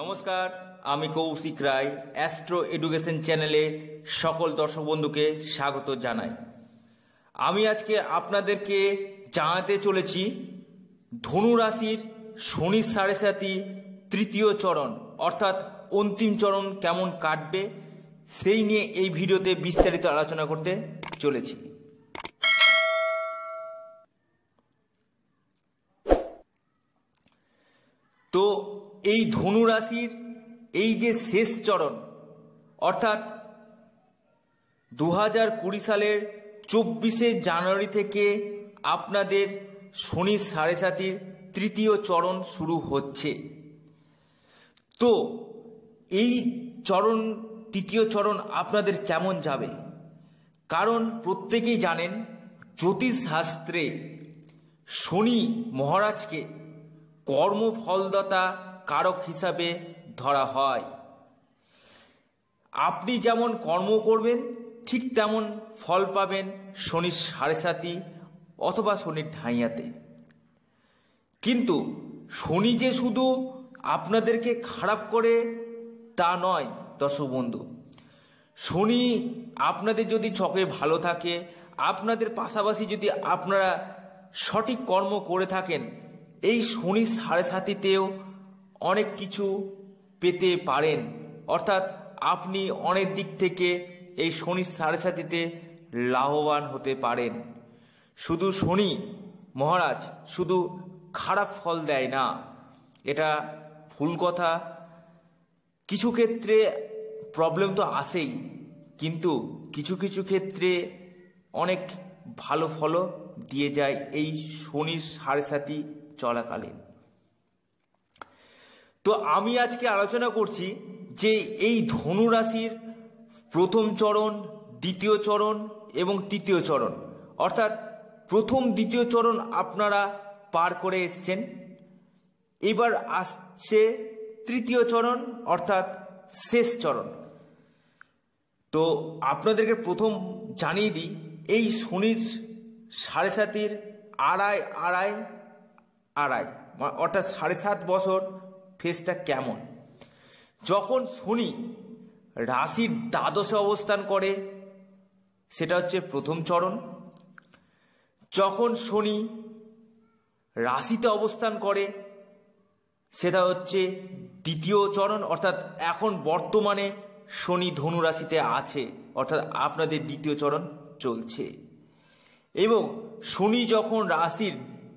নমস্কার আমি কৌশিক রায় astro education চ্যানেলে সকল দর্শক বন্ধুকে স্বাগত জানাই আমি আজকে আপনাদেরকে জানাতে চলেছি ধনু রাশির শনি সাড়ে সাতি তৃতীয় চরণ অর্থাৎ অন্তিম চরণ কেমন কাটবে সেই নিয়ে এই ভিডিওতে বিস্তারিত আলোচনা করতে চলেছি তো এই ধনু রাশির এই যে শেষ চরণ অর্থাৎ দু হাজার কুড়ি সালের চব্বিশে জানুয়ারি থেকে আপনাদের শনি সাড়ে সাতির তৃতীয় চরণ শুরু হচ্ছে তো এই চরণ তৃতীয় চরণ আপনাদের কেমন যাবে কারণ প্রত্যেকেই জানেন জ্যোতিষশাস্ত্রে শনি মহারাজকে কর্মফলদাতা কারক হিসাবে ধরা হয় আপনি যেমন কর্ম করবেন ঠিক তেমন ফল পাবেন শনির সাড়ে সাতি অথবা শনির ঢাইয়াতে কিন্তু শনি যে শুধু আপনাদেরকে খারাপ করে তা নয় দর্শক বন্ধু শনি আপনাদের যদি ছকে ভালো থাকে আপনাদের পাশাপাশি যদি আপনারা সঠিক কর্ম করে থাকেন এই শনির সাড়ে সাতিতেও অনেক কিছু পেতে পারেন অর্থাৎ আপনি অনেক দিক থেকে এই শনি সাড়ে সাতিতে লাভবান হতে পারেন শুধু শনি মহারাজ শুধু খারাপ ফল দেয় না এটা ভুল কথা কিছু ক্ষেত্রে প্রবলেম তো আসেই কিন্তু কিছু কিছু ক্ষেত্রে অনেক ভালো ফলও দিয়ে যায় এই শনির সাড়ে সাতি চলাকালীন তো আমি আজকে আলোচনা করছি যে এই ধনু রাশির প্রথম চরণ দ্বিতীয় চরণ এবং তৃতীয় চরণ অর্থাৎ প্রথম দ্বিতীয় চরণ আপনারা পার করে এসছেন এবার আসছে তৃতীয় চরণ অর্থাৎ শেষ চরণ তো আপনাদেরকে প্রথম জানিয়ে দিই এই শনির সাড়ে সাতির আড়াই আড়াই আড়াই মানে অর্থাৎ সাড়ে সাত বছর ফেসটা কেমন যখন শনি রাশির দ্বাদশে অবস্থান করে সেটা হচ্ছে প্রথম চরণ যখন শনি রাশিতে অবস্থান করে সেটা হচ্ছে দ্বিতীয় চরণ অর্থাৎ এখন বর্তমানে শনি ধনু রাশিতে আছে অর্থাৎ আপনাদের দ্বিতীয় চরণ চলছে এবং শনি যখন রাশির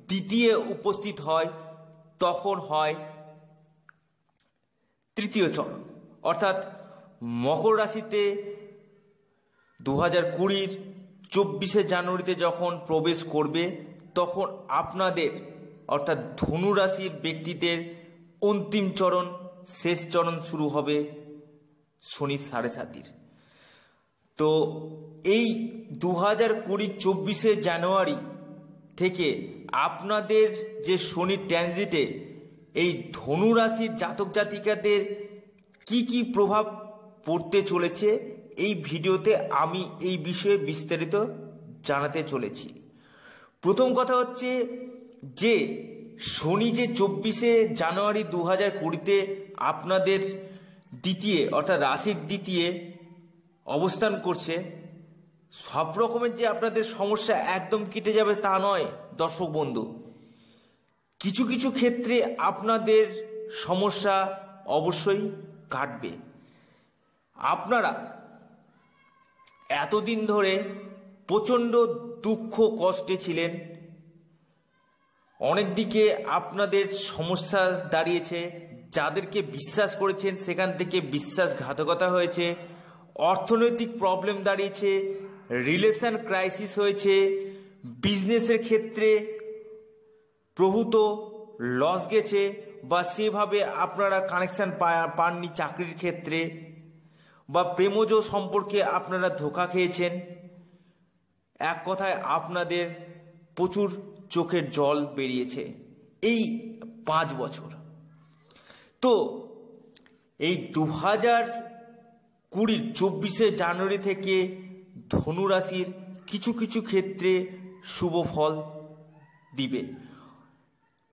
দ্বিতীয় উপস্থিত হয় তখন হয় তৃতীয় চরণ অর্থাৎ মকর রাশিতে দু হাজার কুড়ির চব্বিশে জানুয়ারিতে যখন প্রবেশ করবে তখন আপনাদের অর্থাৎ ধনু রাশির ব্যক্তিদের অন্তিম চরণ শেষ চরণ শুরু হবে শনি সাড়ে সাতির তো এই দু হাজার কুড়ি চব্বিশে জানুয়ারি থেকে আপনাদের যে শনি ট্রানজিটে এই ধনু রাশির জাতক জাতিকাদের কি কি প্রভাব পড়তে চলেছে এই ভিডিওতে আমি এই বিষয়ে বিস্তারিত জানাতে চলেছি প্রথম কথা হচ্ছে যে শনি যে চব্বিশে জানুয়ারি দু হাজার কুড়িতে আপনাদের দ্বিতীয় অর্থাৎ রাশির দ্বিতীয় অবস্থান করছে সব রকমের যে আপনাদের সমস্যা একদম কেটে যাবে তা নয় দর্শক বন্ধু কিছু কিছু ক্ষেত্রে আপনাদের সমস্যা অবশ্যই কাটবে আপনারা এতদিন ধরে প্রচণ্ড দুঃখ কষ্টে ছিলেন অনেক দিকে আপনাদের সমস্যা দাঁড়িয়েছে যাদেরকে বিশ্বাস করেছেন সেখান থেকে বিশ্বাসঘাতকতা হয়েছে অর্থনৈতিক প্রবলেম দাঁড়িয়েছে রিলেশন ক্রাইসিস হয়েছে বিজনেসের ক্ষেত্রে প্রভূত লস গেছে বা সেভাবে আপনারা কানেকশান পাননি চাকরির ক্ষেত্রে বা প্রেমজ সম্পর্কে আপনারা ধোকা খেয়েছেন এক কথায় আপনাদের প্রচুর চোখের জল বেরিয়েছে এই পাঁচ বছর তো এই দু হাজার কুড়ির চব্বিশে জানুয়ারি থেকে ধনুরাশির কিছু কিছু ক্ষেত্রে শুভ ফল দিবে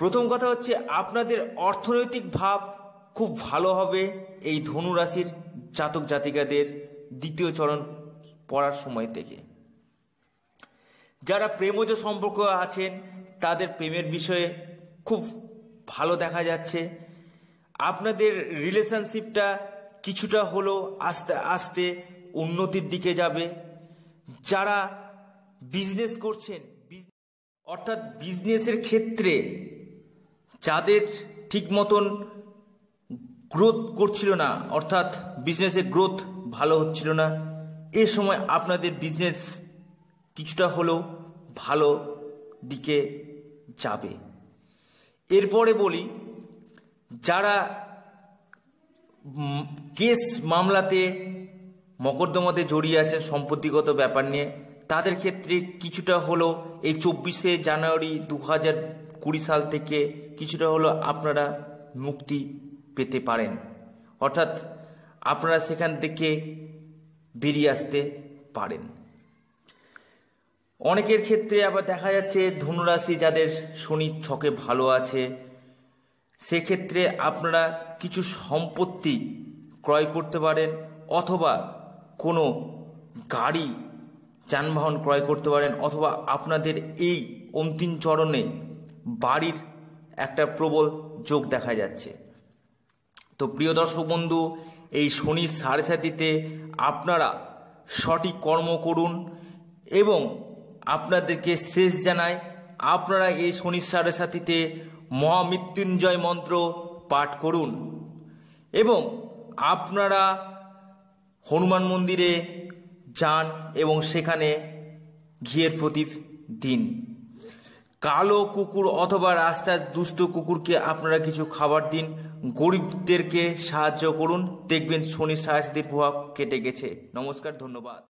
প্রথম কথা হচ্ছে আপনাদের অর্থনৈতিক ভাব খুব ভালো হবে এই ধনুরাশির জাতক জাতিকাদের দ্বিতীয় চরণ পড়ার সময় থেকে যারা প্রেমজ সম্পর্ক আছেন তাদের প্রেমের বিষয়ে খুব ভালো দেখা যাচ্ছে আপনাদের রিলেশনশিপটা কিছুটা হলো আস্তে আস্তে উন্নতির দিকে যাবে যারা বিজনেস করছেন অর্থাৎ বিজনেসের ক্ষেত্রে যাদের ঠিক মতন গ্রোথ করছিল না অর্থাৎ বিজনেসের গ্রোথ ভালো হচ্ছিল না এ সময় আপনাদের বিজনেস কিছুটা হলেও ভালো দিকে যাবে এরপরে বলি যারা কেস মামলাতে মকদ্দমাতে জড়িয়ে আছে সম্পত্তিগত ব্যাপার নিয়ে তাদের ক্ষেত্রে কিছুটা হলো এই চব্বিশে জানুয়ারি দু হাজার কুড়ি সাল থেকে কিছুটা হলো আপনারা মুক্তি পেতে পারেন অর্থাৎ আপনারা সেখান থেকে বেরিয়ে আসতে পারেন অনেকের ক্ষেত্রে আবার দেখা যাচ্ছে ধনুরাশি যাদের শনি ছকে ভালো আছে সেক্ষেত্রে আপনারা কিছু সম্পত্তি ক্রয় করতে পারেন অথবা কোনো গাড়ি যানবাহন ক্রয় করতে পারেন অথবা আপনাদের এই অন্তিম চরণে বাড়ির একটা প্রবল যোগ দেখা যাচ্ছে তো প্রিয় দর্শক বন্ধু এই শনি সাড়ে সাতিতে আপনারা সঠিক কর্ম করুন এবং আপনাদেরকে শেষ জানায় আপনারা এই শনি সাড়ে সাতিতে মহামৃত্যুঞ্জয় মন্ত্র পাঠ করুন এবং আপনারা হনুমান মন্দিরে যান এবং সেখানে ঘিয়ের প্রদীপ দিন কালো কুকুর অথবা রাস্তার দুস্থ কুকুরকে আপনারা কিছু খাবার দিন গরিবদেরকে সাহায্য করুন দেখবেন শনি সাহায্যের প্রভাব কেটে গেছে নমস্কার ধন্যবাদ